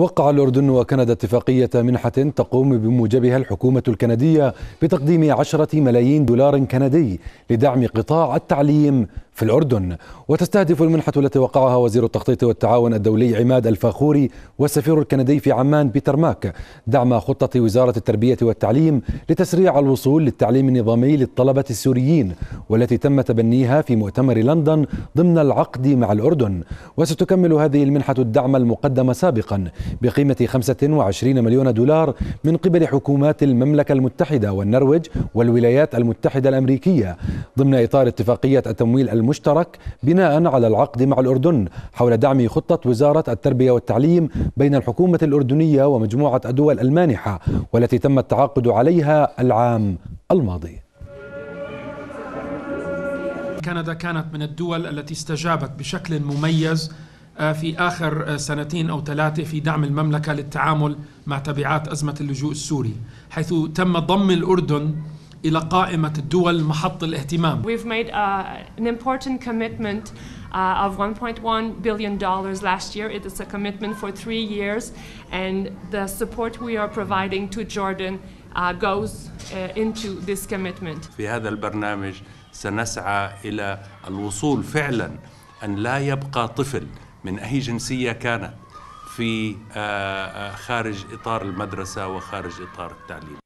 وقع الأردن وكندا اتفاقية منحة تقوم بموجبها الحكومة الكندية بتقديم عشرة ملايين دولار كندي لدعم قطاع التعليم في الأردن وتستهدف المنحة التي وقعها وزير التخطيط والتعاون الدولي عماد الفاخوري والسفير الكندي في عمان بيتر ماك دعم خطة وزارة التربية والتعليم لتسريع الوصول للتعليم النظامي للطلبة السوريين والتي تم تبنيها في مؤتمر لندن ضمن العقد مع الأردن وستكمل هذه المنحة الدعم المقدم سابقا بقيمة 25 مليون دولار من قبل حكومات المملكة المتحدة والنرويج والولايات المتحدة الأمريكية ضمن إطار اتفاقية التمويل المشترك بناء على العقد مع الأردن حول دعم خطة وزارة التربية والتعليم بين الحكومة الأردنية ومجموعة الدول المانحة والتي تم التعاقد عليها العام الماضي كندا كانت من الدول التي استجابت بشكل مميز في آخر سنتين أو ثلاثة في دعم المملكة للتعامل مع تبعات أزمة اللجوء السوري حيث تم ضم الأردن إلى قائمة الدول محط الاهتمام. We've made uh, an important commitment uh, of 1.1 billion dollars last year. It is a commitment for three years, and the support we are providing to Jordan uh, goes uh, into this commitment. في هذا البرنامج سنسعى إلى الوصول فعلا أن لا يبقى طفل من أي جنسية كانت في آه، آه، خارج إطار المدرسة وخارج إطار التعليم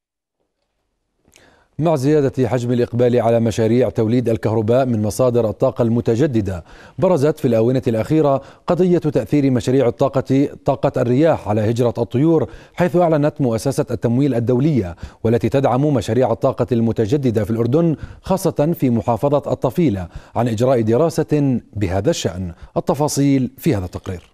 مع زيادة حجم الإقبال على مشاريع توليد الكهرباء من مصادر الطاقة المتجددة برزت في الآونة الأخيرة قضية تأثير مشاريع الطاقة طاقة الرياح على هجرة الطيور حيث أعلنت مؤسسة التمويل الدولية والتي تدعم مشاريع الطاقة المتجددة في الأردن خاصة في محافظة الطفيلة عن إجراء دراسة بهذا الشأن التفاصيل في هذا التقرير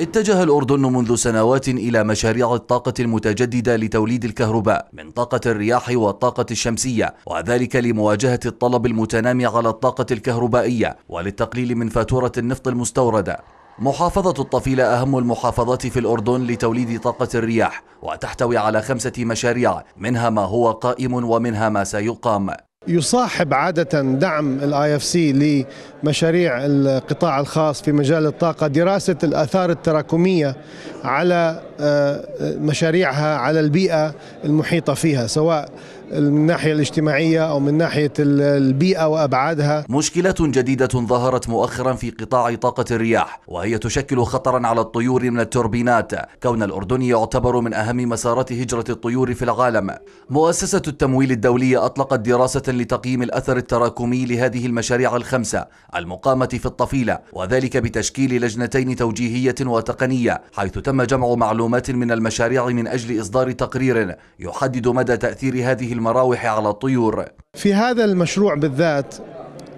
اتجه الأردن منذ سنوات إلى مشاريع الطاقة المتجددة لتوليد الكهرباء من طاقة الرياح والطاقة الشمسية وذلك لمواجهة الطلب المتنامي على الطاقة الكهربائية وللتقليل من فاتورة النفط المستوردة محافظة الطفيلة أهم المحافظات في الأردن لتوليد طاقة الرياح وتحتوي على خمسة مشاريع منها ما هو قائم ومنها ما سيقام يصاحب عادة دعم الاي اف سي لمشاريع القطاع الخاص في مجال الطاقة دراسة الآثار التراكمية على آه، مشاريعها على البيئة المحيطة فيها سواء من الناحية الاجتماعية أو من ناحية البيئة وأبعادها مشكلات جديدة ظهرت مؤخرا في قطاع طاقة الرياح وهي تشكل خطرا على الطيور من التوربينات كون الأردن يعتبر من أهم مسارات هجرة الطيور في العالم مؤسسة التمويل الدولية أطلقت دراسة لتقييم الأثر التراكمي لهذه المشاريع الخمسة المقامة في الطفيلة وذلك بتشكيل لجنتين توجيهية وتقنية حيث تم تم جمع معلومات من المشاريع من أجل إصدار تقرير يحدد مدى تأثير هذه المراوح على الطيور في هذا المشروع بالذات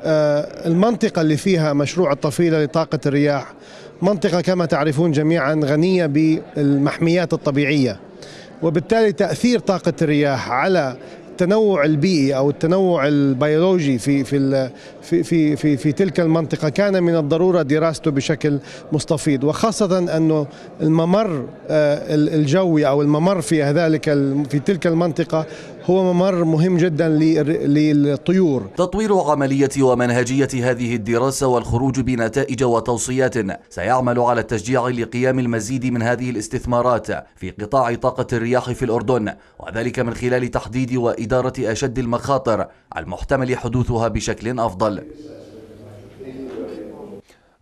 آه، المنطقة اللي فيها مشروع الطفيلة لطاقة الرياح منطقة كما تعرفون جميعا غنية بالمحميات الطبيعية وبالتالي تأثير طاقة الرياح على التنوع البيئي او التنوع البيولوجي في في في في في, في تلك المنطقه كان من الضروره دراسته بشكل مستفيض وخاصه انه الممر آه، الجوي او الممر في ذلك في تلك المنطقه هو ممر مهم جدا للطيور تطوير عملية ومنهجية هذه الدراسة والخروج بنتائج وتوصيات سيعمل على التشجيع لقيام المزيد من هذه الاستثمارات في قطاع طاقة الرياح في الأردن وذلك من خلال تحديد وإيجاد إدارة أشد المخاطر المحتمل حدوثها بشكل أفضل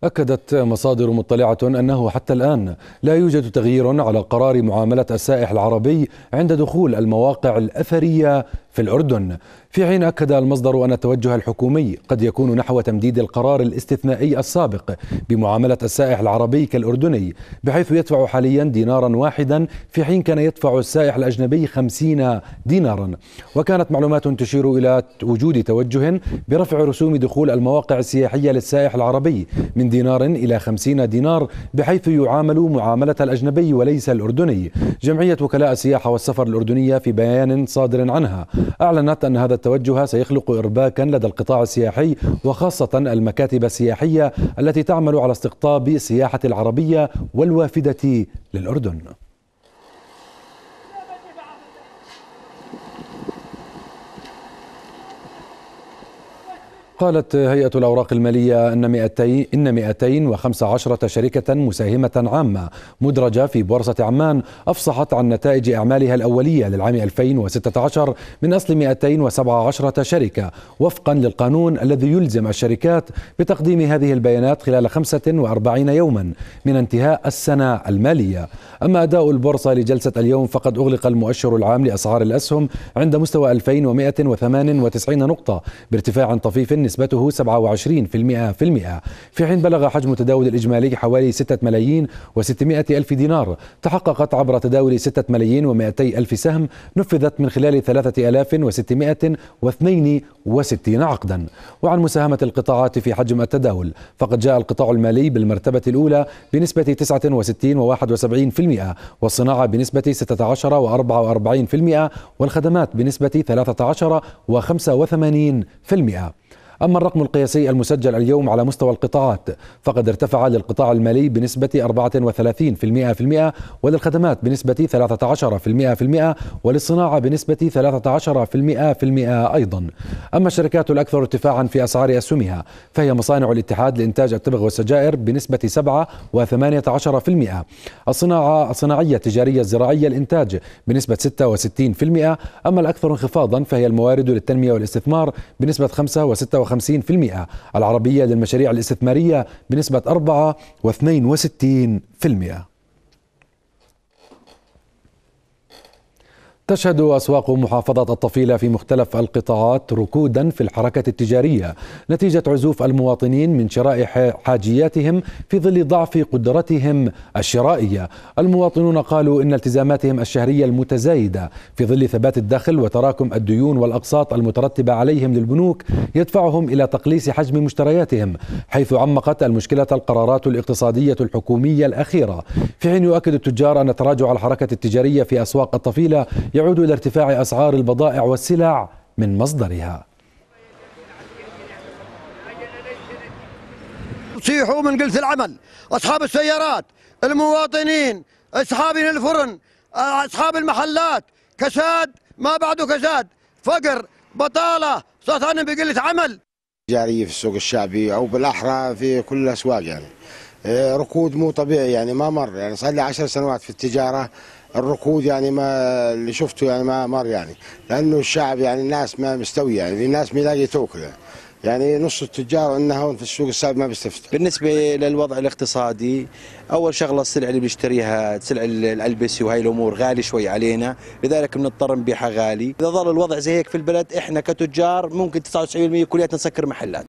أكدت مصادر مطلعة أنه حتى الآن لا يوجد تغيير على قرار معاملة السائح العربي عند دخول المواقع الأثرية في الأردن في حين أكد المصدر أن التوجه الحكومي قد يكون نحو تمديد القرار الاستثنائي السابق بمعاملة السائح العربي كالأردني بحيث يدفع حاليا دينارا واحدا في حين كان يدفع السائح الأجنبي خمسين دينارا وكانت معلومات تشير إلى وجود توجه برفع رسوم دخول المواقع السياحية للسائح العربي من دينار إلى خمسين دينار بحيث يعامل معاملة الأجنبي وليس الأردني جمعية وكلاء السياحة والسفر الأردنية في بيان صادر عنها أعلنت أن هذا التوجه سيخلق إرباكا لدى القطاع السياحي وخاصة المكاتب السياحية التي تعمل على استقطاب السياحة العربية والوافدة للأردن قالت هيئة الأوراق المالية أن 200 إن 215 شركة مساهمة عامة مدرجة في بورصة عمان أفصحت عن نتائج أعمالها الأولية للعام 2016 من أصل 217 شركة وفقا للقانون الذي يلزم الشركات بتقديم هذه البيانات خلال 45 يوما من انتهاء السنة المالية أما أداء البورصة لجلسة اليوم فقد أغلق المؤشر العام لأسعار الأسهم عند مستوى 2198 نقطة بارتفاع طفيف نسبته 27% في في حين بلغ حجم التداول الإجمالي حوالي 6 ملايين و600 ألف دينار تحققت عبر تداول 6 ملايين و200 ألف سهم نفذت من خلال 3662 عقدا وعن مساهمة القطاعات في حجم التداول فقد جاء القطاع المالي بالمرتبة الأولى بنسبة 69 و71% والصناعة بنسبة 16 و44% والخدمات بنسبة 13 و85% أما الرقم القياسي المسجل اليوم على مستوى القطاعات فقد ارتفع للقطاع المالي بنسبة 34% وللخدمات بنسبة 13% وللصناعة بنسبة 13% أيضا أما الشركات الأكثر ارتفاعا في أسعار أسهمها فهي مصانع الاتحاد لإنتاج التبغ والسجائر بنسبة 7 و18% الصناعة الصناعية التجارية الزراعية الإنتاج بنسبة 66% أما الأكثر انخفاضا فهي الموارد للتنمية والاستثمار بنسبة 5 و6 56% العربية للمشاريع الاستثمارية بنسبة 4.62% تشهد أسواق محافظة الطفيلة في مختلف القطاعات ركودا في الحركة التجارية نتيجة عزوف المواطنين من شراء حاجياتهم في ظل ضعف قدرتهم الشرائية المواطنون قالوا إن التزاماتهم الشهرية المتزايدة في ظل ثبات الدخل وتراكم الديون والأقساط المترتبة عليهم للبنوك يدفعهم إلى تقليص حجم مشترياتهم حيث عمقت المشكلة القرارات الاقتصادية الحكومية الأخيرة في حين يؤكد التجار أن تراجع الحركة التجارية في أسواق الطفيلة يعود إلى ارتفاع أسعار البضائع والسلع من مصدرها صيحوا من قله العمل أصحاب السيارات المواطنين اصحاب الفرن أصحاب المحلات كساد ما بعده كساد فقر بطالة عنهم بقلة عمل جارية في السوق الشعبي أو بالأحرى في كل الأسواق يعني آه، ركود مو طبيعي يعني ما مر يعني صار لي 10 سنوات في التجارة الركود يعني ما اللي شفته يعني ما مر يعني لانه الشعب يعني الناس ما مستويه يعني الناس ما توكل يعني. يعني نص التجار عندنا هون في السوق السابق ما بيستفتح بالنسبه للوضع الاقتصادي اول شغله السلع اللي بنشتريها سلع الالبسه وهي الامور غالي شوي علينا لذلك بنضطر نبيعها غالي اذا ظل الوضع زي هيك في البلد احنا كتجار ممكن 99% كلياتنا نسكر محلات